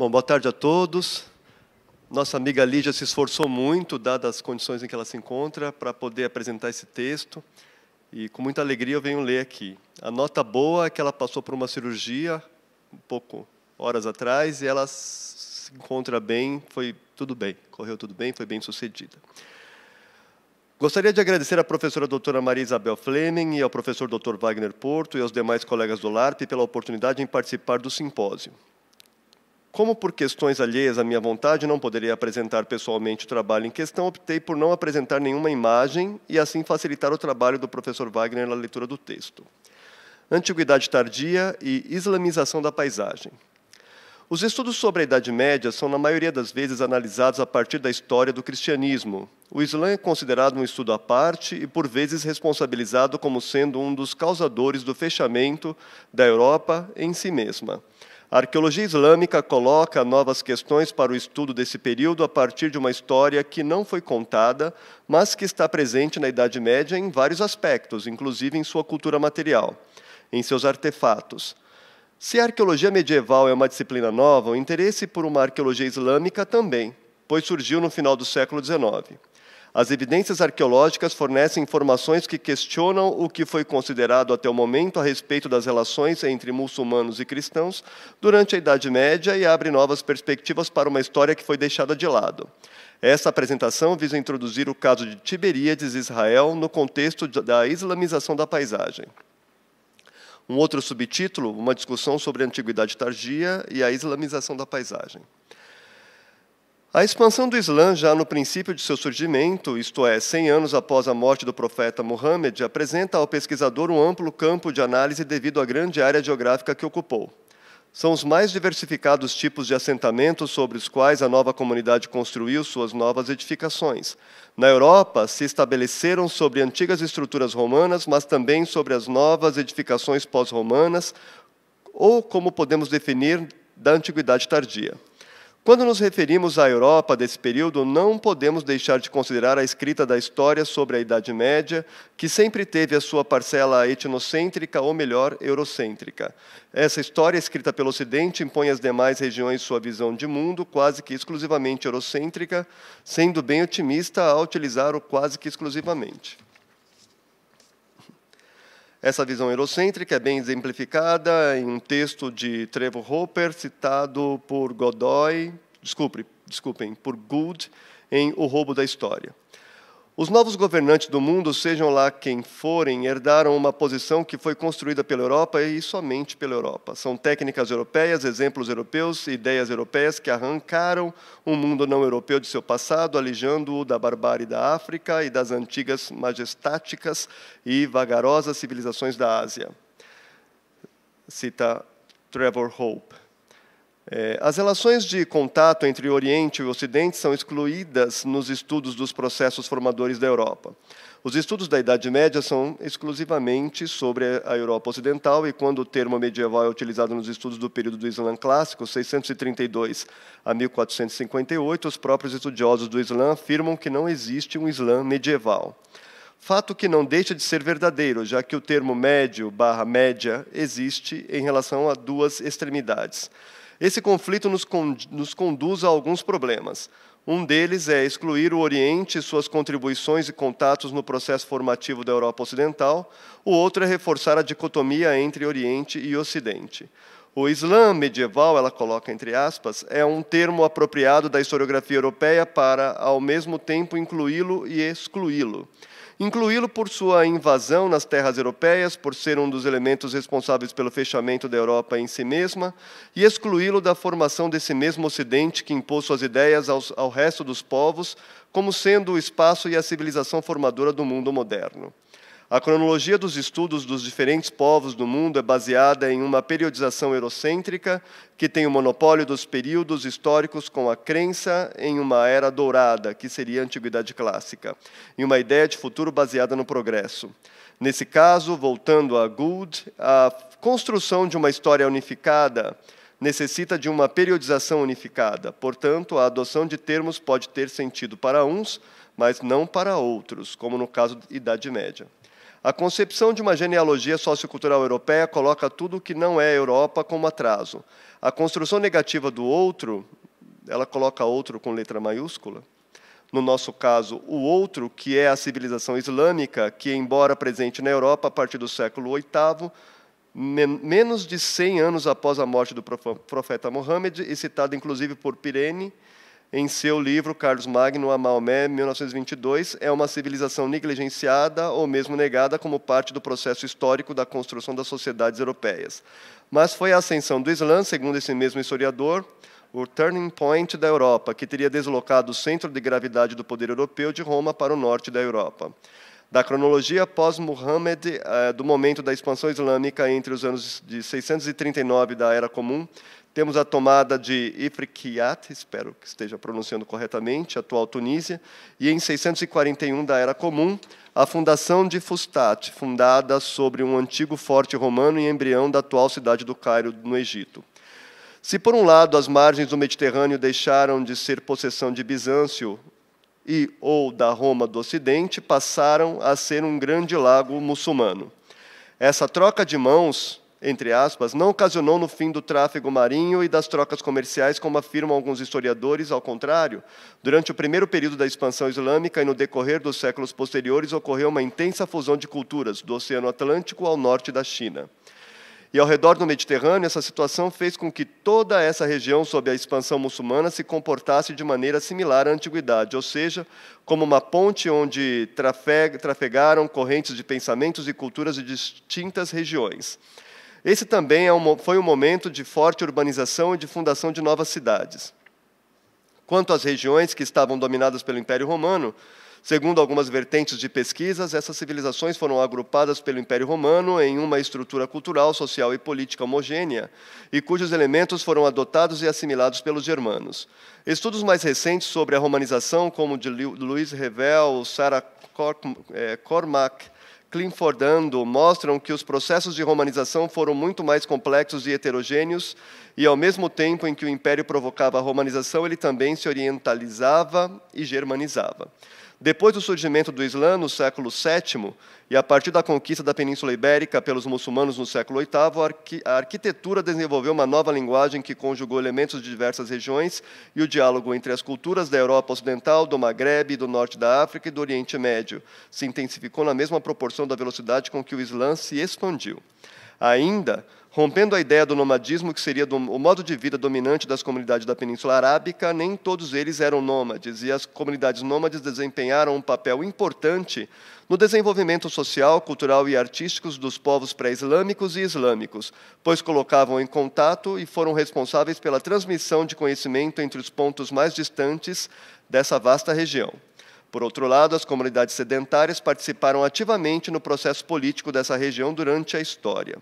Bom, boa tarde a todos. Nossa amiga Lídia se esforçou muito, dadas as condições em que ela se encontra, para poder apresentar esse texto. E com muita alegria eu venho ler aqui. A nota boa é que ela passou por uma cirurgia um pouco horas atrás e ela se encontra bem, foi tudo bem, correu tudo bem, foi bem sucedida. Gostaria de agradecer à professora doutora Maria Isabel Fleming e ao professor doutor Wagner Porto e aos demais colegas do LARP pela oportunidade em participar do simpósio. Como por questões alheias à minha vontade não poderia apresentar pessoalmente o trabalho em questão, optei por não apresentar nenhuma imagem e assim facilitar o trabalho do professor Wagner na leitura do texto. Antiguidade tardia e islamização da paisagem. Os estudos sobre a Idade Média são, na maioria das vezes, analisados a partir da história do cristianismo. O Islã é considerado um estudo à parte e, por vezes, responsabilizado como sendo um dos causadores do fechamento da Europa em si mesma. A arqueologia islâmica coloca novas questões para o estudo desse período a partir de uma história que não foi contada, mas que está presente na Idade Média em vários aspectos, inclusive em sua cultura material, em seus artefatos. Se a arqueologia medieval é uma disciplina nova, o interesse por uma arqueologia islâmica também, pois surgiu no final do século XIX. As evidências arqueológicas fornecem informações que questionam o que foi considerado até o momento a respeito das relações entre muçulmanos e cristãos durante a Idade Média e abre novas perspectivas para uma história que foi deixada de lado. Esta apresentação visa introduzir o caso de Tiberíades e Israel no contexto da islamização da paisagem. Um outro subtítulo, uma discussão sobre a antiguidade tardia e a islamização da paisagem. A expansão do Islã, já no princípio de seu surgimento, isto é, 100 anos após a morte do profeta Muhammad, apresenta ao pesquisador um amplo campo de análise devido à grande área geográfica que ocupou. São os mais diversificados tipos de assentamentos sobre os quais a nova comunidade construiu suas novas edificações. Na Europa, se estabeleceram sobre antigas estruturas romanas, mas também sobre as novas edificações pós-romanas, ou como podemos definir, da antiguidade tardia. Quando nos referimos à Europa desse período, não podemos deixar de considerar a escrita da história sobre a Idade Média, que sempre teve a sua parcela etnocêntrica, ou melhor, eurocêntrica. Essa história, escrita pelo Ocidente, impõe às demais regiões sua visão de mundo, quase que exclusivamente eurocêntrica, sendo bem otimista ao utilizar o quase que exclusivamente. Essa visão eurocêntrica é bem exemplificada em um texto de Trevor Hopper, citado por Godoy, desculpe, desculpem, por Gould, em O Roubo da História. Os novos governantes do mundo, sejam lá quem forem, herdaram uma posição que foi construída pela Europa e somente pela Europa. São técnicas europeias, exemplos europeus e ideias europeias que arrancaram um mundo não europeu de seu passado, alijando-o da barbárie da África e das antigas majestáticas e vagarosas civilizações da Ásia. Cita Trevor Hope. É, as relações de contato entre o Oriente e o Ocidente são excluídas nos estudos dos processos formadores da Europa. Os estudos da Idade Média são exclusivamente sobre a Europa Ocidental, e quando o termo medieval é utilizado nos estudos do período do Islã clássico, 632 a 1458, os próprios estudiosos do Islã afirmam que não existe um Islã medieval. Fato que não deixa de ser verdadeiro, já que o termo médio barra média existe em relação a duas extremidades. Esse conflito nos, con nos conduz a alguns problemas. Um deles é excluir o Oriente e suas contribuições e contatos no processo formativo da Europa Ocidental. O outro é reforçar a dicotomia entre Oriente e Ocidente. O Islã medieval, ela coloca entre aspas, é um termo apropriado da historiografia europeia para, ao mesmo tempo, incluí-lo e excluí-lo incluí-lo por sua invasão nas terras europeias, por ser um dos elementos responsáveis pelo fechamento da Europa em si mesma, e excluí-lo da formação desse mesmo Ocidente que impôs suas ideias aos, ao resto dos povos, como sendo o espaço e a civilização formadora do mundo moderno. A cronologia dos estudos dos diferentes povos do mundo é baseada em uma periodização eurocêntrica que tem o monopólio dos períodos históricos com a crença em uma era dourada, que seria a Antiguidade Clássica, e uma ideia de futuro baseada no progresso. Nesse caso, voltando a Gould, a construção de uma história unificada necessita de uma periodização unificada. Portanto, a adoção de termos pode ter sentido para uns, mas não para outros, como no caso da Idade Média. A concepção de uma genealogia sociocultural europeia coloca tudo o que não é Europa como atraso. A construção negativa do outro, ela coloca outro com letra maiúscula. No nosso caso, o outro, que é a civilização islâmica, que, embora presente na Europa a partir do século VIII, menos de 100 anos após a morte do profeta Mohammed, e citada inclusive por Pirene, em seu livro Carlos Magno a Maomé, 1922, é uma civilização negligenciada ou mesmo negada como parte do processo histórico da construção das sociedades europeias. Mas foi a ascensão do Islã, segundo esse mesmo historiador, o turning point da Europa, que teria deslocado o centro de gravidade do poder europeu de Roma para o norte da Europa da cronologia pós-Muhammad, eh, do momento da expansão islâmica entre os anos de 639 da Era Comum, temos a tomada de Ifriqiyat, espero que esteja pronunciando corretamente, atual Tunísia, e em 641 da Era Comum, a fundação de Fustat, fundada sobre um antigo forte romano e embrião da atual cidade do Cairo, no Egito. Se, por um lado, as margens do Mediterrâneo deixaram de ser possessão de Bizâncio e ou da Roma do Ocidente passaram a ser um grande lago muçulmano. Essa troca de mãos, entre aspas, não ocasionou no fim do tráfego marinho e das trocas comerciais, como afirmam alguns historiadores, ao contrário. Durante o primeiro período da expansão islâmica e no decorrer dos séculos posteriores, ocorreu uma intensa fusão de culturas, do Oceano Atlântico ao norte da China. E ao redor do Mediterrâneo, essa situação fez com que toda essa região sob a expansão muçulmana se comportasse de maneira similar à antiguidade, ou seja, como uma ponte onde trafegaram correntes de pensamentos e culturas de distintas regiões. Esse também é um, foi um momento de forte urbanização e de fundação de novas cidades. Quanto às regiões que estavam dominadas pelo Império Romano, Segundo algumas vertentes de pesquisas, essas civilizações foram agrupadas pelo Império Romano em uma estrutura cultural, social e política homogênea, e cujos elementos foram adotados e assimilados pelos germanos. Estudos mais recentes sobre a romanização, como o de Luiz Revel, Sarah é, Cormac, Clinfordando mostram que os processos de romanização foram muito mais complexos e heterogêneos, e ao mesmo tempo em que o império provocava a romanização, ele também se orientalizava e germanizava. Depois do surgimento do Islã, no século VII, e a partir da conquista da Península Ibérica pelos muçulmanos no século VIII, a arquitetura desenvolveu uma nova linguagem que conjugou elementos de diversas regiões e o diálogo entre as culturas da Europa Ocidental, do Magrebe, do Norte da África e do Oriente Médio se intensificou na mesma proporção da velocidade com que o Islã se expandiu. Ainda, rompendo a ideia do nomadismo, que seria do, o modo de vida dominante das comunidades da Península Arábica, nem todos eles eram nômades, e as comunidades nômades desempenharam um papel importante no desenvolvimento social, cultural e artísticos dos povos pré-islâmicos e islâmicos, pois colocavam em contato e foram responsáveis pela transmissão de conhecimento entre os pontos mais distantes dessa vasta região. Por outro lado, as comunidades sedentárias participaram ativamente no processo político dessa região durante a história.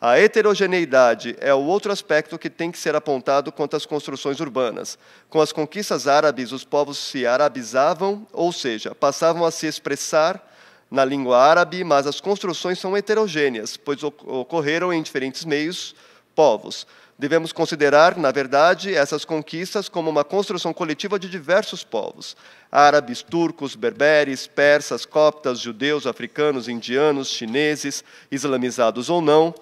A heterogeneidade é o outro aspecto que tem que ser apontado quanto às construções urbanas. Com as conquistas árabes, os povos se arabizavam, ou seja, passavam a se expressar na língua árabe, mas as construções são heterogêneas, pois ocorreram em diferentes meios, povos. Devemos considerar, na verdade, essas conquistas como uma construção coletiva de diversos povos: árabes, turcos, berberes, persas, coptas, judeus, africanos, indianos, chineses, islamizados ou não.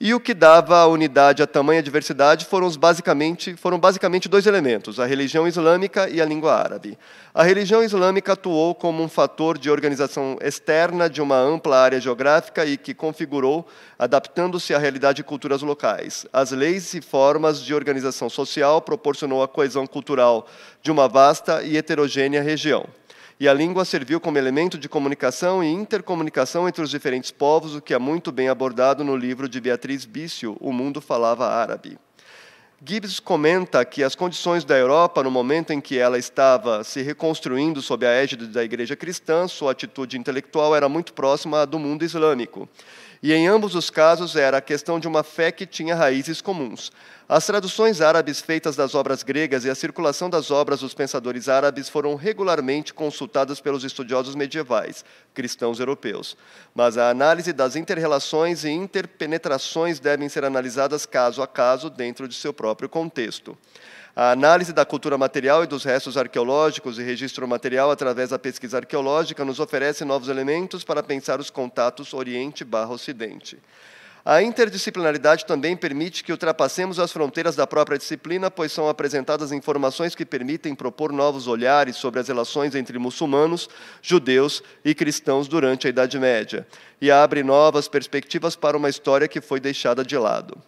E o que dava a unidade a tamanha diversidade foram basicamente, foram basicamente dois elementos, a religião islâmica e a língua árabe. A religião islâmica atuou como um fator de organização externa de uma ampla área geográfica e que configurou, adaptando-se à realidade e culturas locais. As leis e formas de organização social proporcionou a coesão cultural de uma vasta e heterogênea região. E a língua serviu como elemento de comunicação e intercomunicação entre os diferentes povos, o que é muito bem abordado no livro de Beatriz Bício, O Mundo Falava Árabe. Gibbs comenta que as condições da Europa, no momento em que ela estava se reconstruindo sob a égide da Igreja Cristã, sua atitude intelectual era muito próxima à do mundo islâmico e em ambos os casos era a questão de uma fé que tinha raízes comuns. As traduções árabes feitas das obras gregas e a circulação das obras dos pensadores árabes foram regularmente consultadas pelos estudiosos medievais, cristãos europeus. Mas a análise das interrelações e interpenetrações devem ser analisadas caso a caso dentro de seu próprio contexto. A análise da cultura material e dos restos arqueológicos e registro material através da pesquisa arqueológica nos oferece novos elementos para pensar os contatos Oriente-Ocidente. A interdisciplinaridade também permite que ultrapassemos as fronteiras da própria disciplina, pois são apresentadas informações que permitem propor novos olhares sobre as relações entre muçulmanos, judeus e cristãos durante a Idade Média, e abre novas perspectivas para uma história que foi deixada de lado.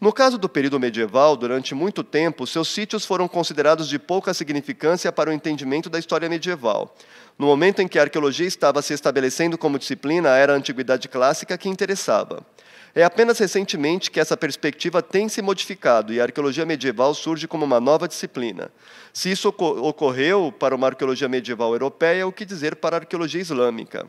No caso do período medieval, durante muito tempo, seus sítios foram considerados de pouca significância para o entendimento da história medieval. No momento em que a arqueologia estava se estabelecendo como disciplina, era a antiguidade clássica que interessava. É apenas recentemente que essa perspectiva tem se modificado e a arqueologia medieval surge como uma nova disciplina. Se isso ocorreu para uma arqueologia medieval europeia, o que dizer para a arqueologia islâmica?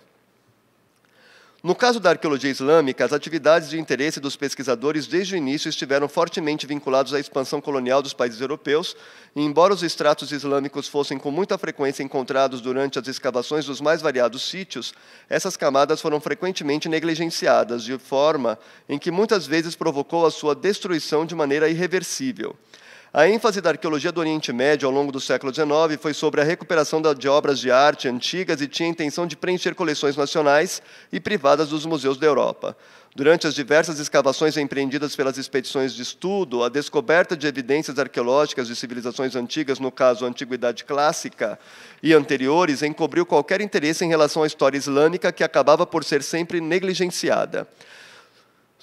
No caso da arqueologia islâmica, as atividades de interesse dos pesquisadores desde o início estiveram fortemente vinculados à expansão colonial dos países europeus, e embora os extratos islâmicos fossem com muita frequência encontrados durante as escavações dos mais variados sítios, essas camadas foram frequentemente negligenciadas, de forma em que muitas vezes provocou a sua destruição de maneira irreversível. A ênfase da arqueologia do Oriente Médio ao longo do século XIX foi sobre a recuperação de obras de arte antigas e tinha a intenção de preencher coleções nacionais e privadas dos museus da Europa. Durante as diversas escavações empreendidas pelas expedições de estudo, a descoberta de evidências arqueológicas de civilizações antigas, no caso a Antiguidade Clássica e anteriores, encobriu qualquer interesse em relação à história islâmica que acabava por ser sempre negligenciada.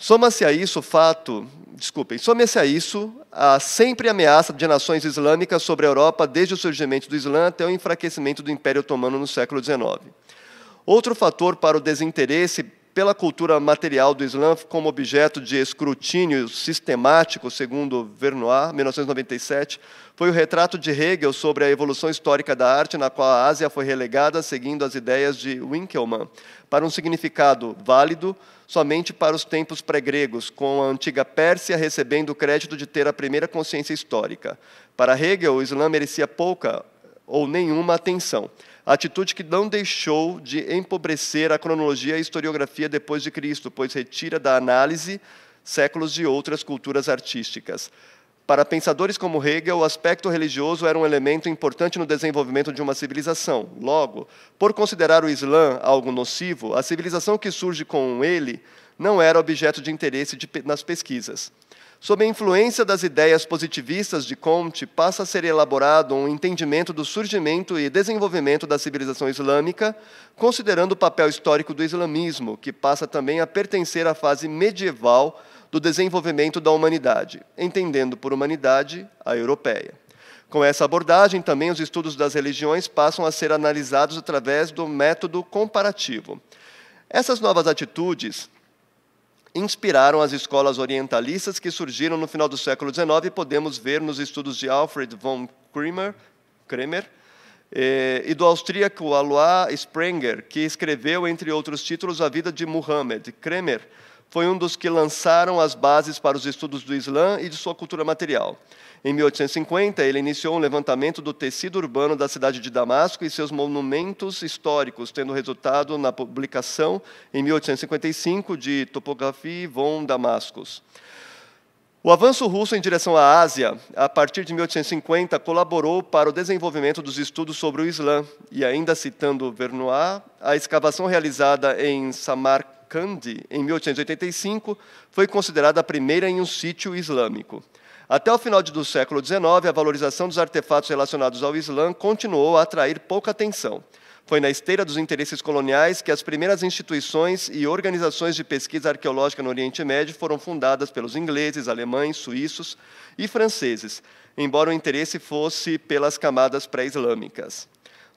Soma-se a isso o fato, desculpem, some-se a isso a sempre ameaça de nações islâmicas sobre a Europa desde o surgimento do Islã até o enfraquecimento do Império Otomano no século XIX. Outro fator para o desinteresse pela cultura material do Islã como objeto de escrutínio sistemático, segundo Vernoir, 1997, foi o retrato de Hegel sobre a evolução histórica da arte, na qual a Ásia foi relegada seguindo as ideias de Winkelmann para um significado válido, somente para os tempos pré-gregos, com a antiga Pérsia recebendo o crédito de ter a primeira consciência histórica. Para Hegel, o Islã merecia pouca ou nenhuma atenção, atitude que não deixou de empobrecer a cronologia e a historiografia depois de Cristo, pois retira da análise séculos de outras culturas artísticas. Para pensadores como Hegel, o aspecto religioso era um elemento importante no desenvolvimento de uma civilização. Logo, por considerar o Islã algo nocivo, a civilização que surge com ele não era objeto de interesse de, nas pesquisas. Sob a influência das ideias positivistas de Comte, passa a ser elaborado um entendimento do surgimento e desenvolvimento da civilização islâmica, considerando o papel histórico do islamismo, que passa também a pertencer à fase medieval do desenvolvimento da humanidade, entendendo por humanidade a europeia. Com essa abordagem, também os estudos das religiões passam a ser analisados através do método comparativo. Essas novas atitudes inspiraram as escolas orientalistas que surgiram no final do século XIX e podemos ver nos estudos de Alfred von Kremer, Kremer eh, e do austríaco Alois Sprenger, que escreveu, entre outros títulos, A Vida de Muhammad. Kremer foi um dos que lançaram as bases para os estudos do Islã e de sua cultura material. Em 1850, ele iniciou um levantamento do tecido urbano da cidade de Damasco e seus monumentos históricos, tendo resultado na publicação, em 1855, de Topografia von Damascus. O avanço russo em direção à Ásia, a partir de 1850, colaborou para o desenvolvimento dos estudos sobre o Islã. E ainda citando Vernois, a escavação realizada em Samarkand, Kandi, em 1885, foi considerada a primeira em um sítio islâmico. Até o final do século XIX, a valorização dos artefatos relacionados ao Islã continuou a atrair pouca atenção. Foi na esteira dos interesses coloniais que as primeiras instituições e organizações de pesquisa arqueológica no Oriente Médio foram fundadas pelos ingleses, alemães, suíços e franceses, embora o interesse fosse pelas camadas pré-islâmicas.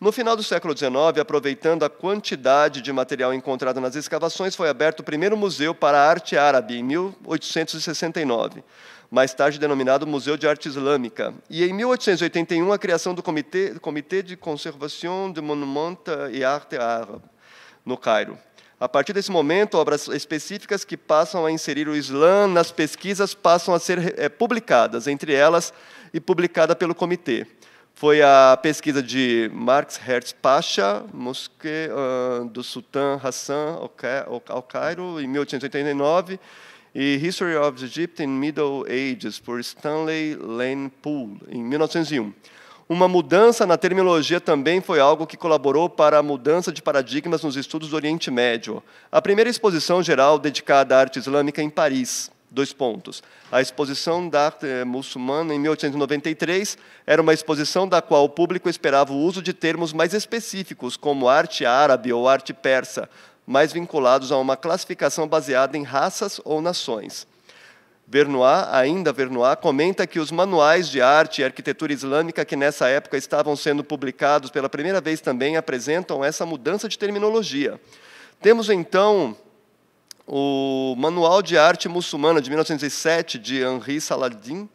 No final do século XIX, aproveitando a quantidade de material encontrado nas escavações, foi aberto o primeiro museu para a arte árabe, em 1869, mais tarde denominado Museu de Arte Islâmica. E em 1881, a criação do Comitê, Comitê de Conservação de monumenta e Arte Árabe, no Cairo. A partir desse momento, obras específicas que passam a inserir o Islã nas pesquisas passam a ser é, publicadas, entre elas e publicada pelo comitê foi a pesquisa de Marx Hertz Pasha, Mosque uh, ah, do Sultan Hassan ao Cairo, em 1889, e History of Egypt in Middle Ages, por Stanley Lane Poole, em 1901. Uma mudança na terminologia também foi algo que colaborou para a mudança de paradigmas nos estudos do Oriente Médio. A primeira exposição geral dedicada à arte islâmica em Paris. Dois pontos. A exposição da arte eh, muçulmana em 1893 era uma exposição da qual o público esperava o uso de termos mais específicos, como arte árabe ou arte persa, mais vinculados a uma classificação baseada em raças ou nações. Vernois, ainda Vernois, comenta que os manuais de arte e arquitetura islâmica que nessa época estavam sendo publicados pela primeira vez também apresentam essa mudança de terminologia. Temos então o Manual de Arte Muçulmana de 1907 de Henri Saladin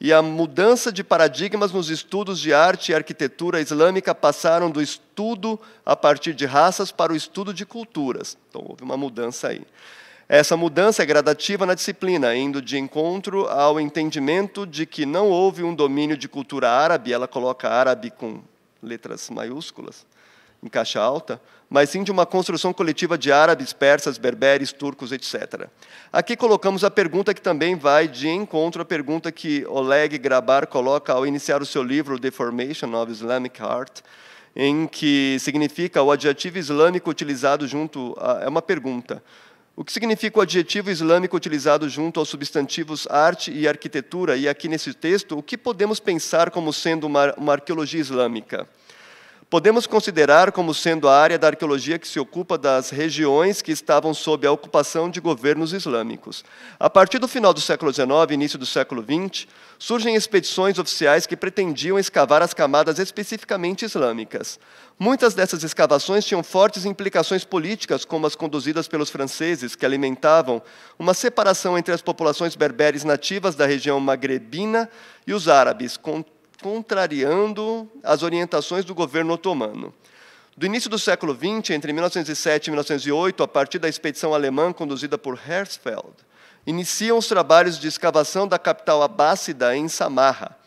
e a mudança de paradigmas nos estudos de arte e arquitetura islâmica passaram do estudo a partir de raças para o estudo de culturas. Então houve uma mudança aí. Essa mudança é gradativa na disciplina, indo de encontro ao entendimento de que não houve um domínio de cultura árabe, ela coloca árabe com letras maiúsculas, em caixa alta, mas sim de uma construção coletiva de árabes, persas, berberes, turcos, etc. Aqui colocamos a pergunta que também vai de encontro à pergunta que Oleg Grabar coloca ao iniciar o seu livro The Formation of Islamic Art, em que significa o adjetivo islâmico utilizado junto a, é uma pergunta. O que significa o adjetivo islâmico utilizado junto aos substantivos arte e arquitetura? E aqui nesse texto, o que podemos pensar como sendo uma, uma arqueologia islâmica? podemos considerar como sendo a área da arqueologia que se ocupa das regiões que estavam sob a ocupação de governos islâmicos. A partir do final do século XIX e início do século XX, surgem expedições oficiais que pretendiam escavar as camadas especificamente islâmicas. Muitas dessas escavações tinham fortes implicações políticas, como as conduzidas pelos franceses, que alimentavam uma separação entre as populações berberes nativas da região magrebina e os árabes, com contrariando as orientações do governo otomano. Do início do século XX, entre 1907 e 1908, a partir da expedição alemã conduzida por Hersfeld, iniciam os trabalhos de escavação da capital abássida em Samarra,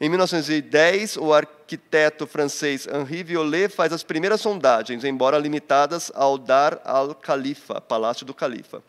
em 1910, o arquiteto francês Henri Violet faz as primeiras sondagens, embora limitadas ao Dar al-Khalifa, Palácio do Califa.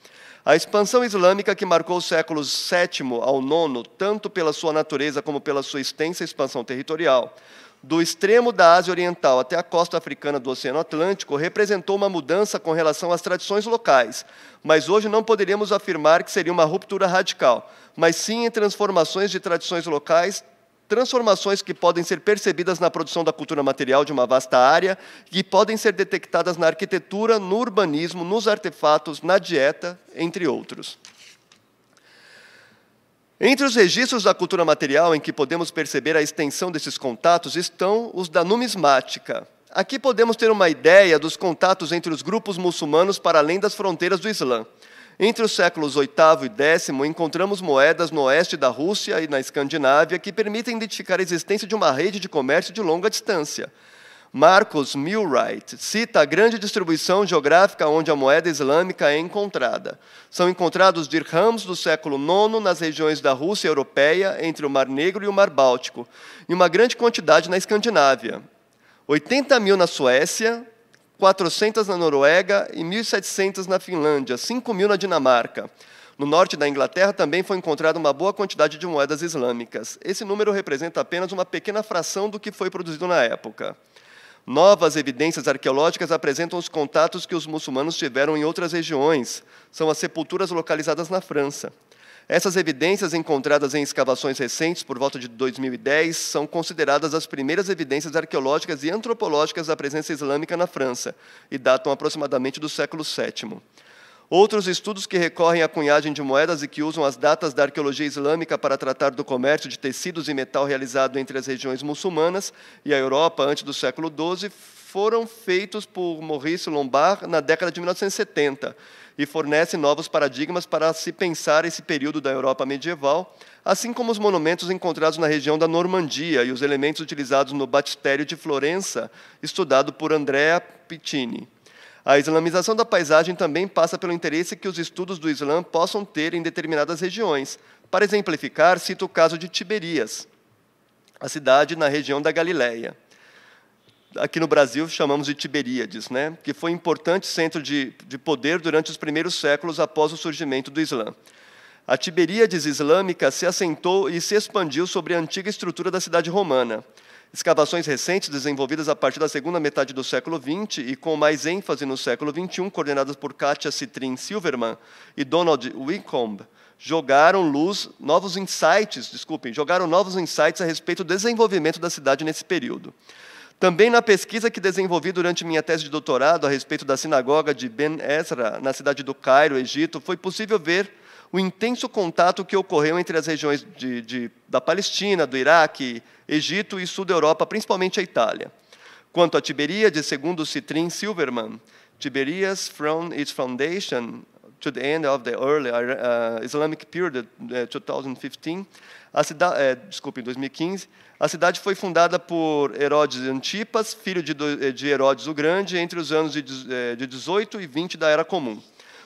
A expansão islâmica que marcou os séculos VII ao IX, tanto pela sua natureza como pela sua extensa expansão territorial, do extremo da Ásia Oriental até a costa africana do Oceano Atlântico, representou uma mudança com relação às tradições locais, mas hoje não poderíamos afirmar que seria uma ruptura radical, mas sim em transformações de tradições locais transformações que podem ser percebidas na produção da cultura material de uma vasta área e podem ser detectadas na arquitetura, no urbanismo, nos artefatos, na dieta, entre outros. Entre os registros da cultura material em que podemos perceber a extensão desses contatos estão os da numismática. Aqui podemos ter uma ideia dos contatos entre os grupos muçulmanos para além das fronteiras do Islã. Entre os séculos VIII e X, encontramos moedas no oeste da Rússia e na Escandinávia que permitem identificar a existência de uma rede de comércio de longa distância. Marcos Millwright cita a grande distribuição geográfica onde a moeda islâmica é encontrada. São encontrados dirhams do século IX nas regiões da Rússia europeia, entre o Mar Negro e o Mar Báltico, e uma grande quantidade na Escandinávia. 80 mil na Suécia, 400 na Noruega e 1.700 na Finlândia, 5.000 na Dinamarca. No norte da Inglaterra também foi encontrada uma boa quantidade de moedas islâmicas. Esse número representa apenas uma pequena fração do que foi produzido na época. Novas evidências arqueológicas apresentam os contatos que os muçulmanos tiveram em outras regiões. São as sepulturas localizadas na França. Essas evidências encontradas em escavações recentes, por volta de 2010, são consideradas as primeiras evidências arqueológicas e antropológicas da presença islâmica na França e datam aproximadamente do século VII. Outros estudos que recorrem à cunhagem de moedas e que usam as datas da arqueologia islâmica para tratar do comércio de tecidos e metal realizado entre as regiões muçulmanas e a Europa antes do século XII foram feitos por Maurice Lombard na década de 1970 e fornece novos paradigmas para se pensar esse período da Europa medieval, assim como os monumentos encontrados na região da Normandia e os elementos utilizados no batistério de Florença, estudado por Andrea Pittini. A islamização da paisagem também passa pelo interesse que os estudos do Islã possam ter em determinadas regiões. Para exemplificar, cito o caso de Tiberias, a cidade na região da Galileia aqui no Brasil chamamos de Tiberíades, né? que foi um importante centro de, de poder durante os primeiros séculos após o surgimento do Islã. A Tiberíades islâmica se assentou e se expandiu sobre a antiga estrutura da cidade romana. Escavações recentes, desenvolvidas a partir da segunda metade do século XX e com mais ênfase no século XXI, coordenadas por Katia Citrin Silverman e Donald Wicomb, jogaram luz, novos insights, desculpem, jogaram novos insights a respeito do desenvolvimento da cidade nesse período. Também na pesquisa que desenvolvi durante minha tese de doutorado a respeito da sinagoga de Ben Ezra, na cidade do Cairo, Egito, foi possível ver o intenso contato que ocorreu entre as regiões de, de, da Palestina, do Iraque, Egito e sul da Europa, principalmente a Itália. Quanto a Tiberíades, segundo Citrin Silverman, Tiberias, from its foundation to the end of the early uh, Islamic period, uh, eh, 2015, a cidade, é, desculpa, em 2015, a cidade foi fundada por Herodes Antipas, filho de, eh, de Herodes o Grande, entre os anos de, eh, de 18 e 20 da Era Comum.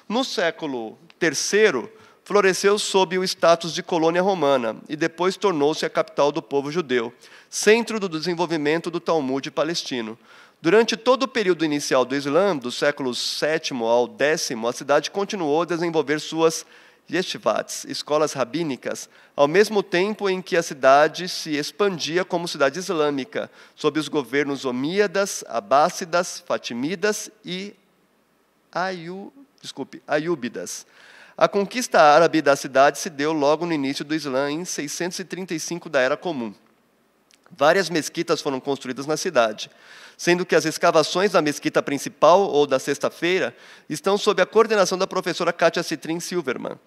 No século III, floresceu sob o status de colônia romana e depois tornou-se a capital do povo judeu, centro do desenvolvimento do Talmud palestino. Durante todo o período inicial do Islã, do século VII ao X, a cidade continuou a desenvolver suas yeshivats, escolas rabínicas, ao mesmo tempo em que a cidade se expandia como cidade islâmica, sob os governos omíadas, abássidas, fatimidas e ayu, desculpe, ayúbidas. A conquista árabe da cidade se deu logo no início do Islã, em 635 da Era Comum. Várias mesquitas foram construídas na cidade, sendo que as escavações da mesquita principal ou da sexta-feira estão sob a coordenação da professora Kátia Citrin Silverman.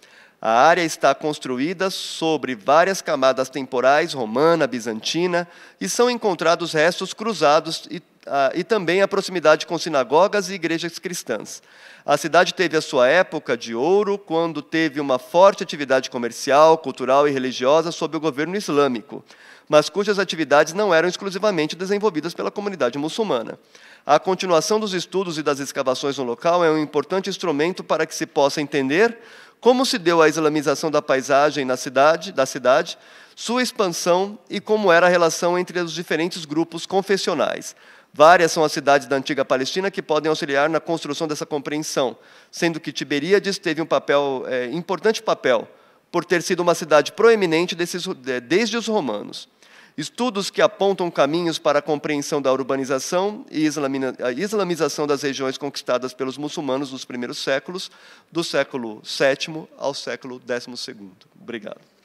A área está construída sobre várias camadas temporais, romana, bizantina, e são encontrados restos cruzados e, ah, e também a proximidade com sinagogas e igrejas cristãs. A cidade teve a sua época de ouro, quando teve uma forte atividade comercial, cultural e religiosa sob o governo islâmico mas cujas atividades não eram exclusivamente desenvolvidas pela comunidade muçulmana. A continuação dos estudos e das escavações no local é um importante instrumento para que se possa entender como se deu a islamização da paisagem na cidade, da cidade, sua expansão e como era a relação entre os diferentes grupos confessionais. Várias são as cidades da antiga Palestina que podem auxiliar na construção dessa compreensão, sendo que Tiberíades teve um papel é, importante papel por ter sido uma cidade proeminente desses, eh, desde os romanos estudos que apontam caminhos para a compreensão da urbanização e a islamização das regiões conquistadas pelos muçulmanos nos primeiros séculos, do século VII ao século XII. Obrigado.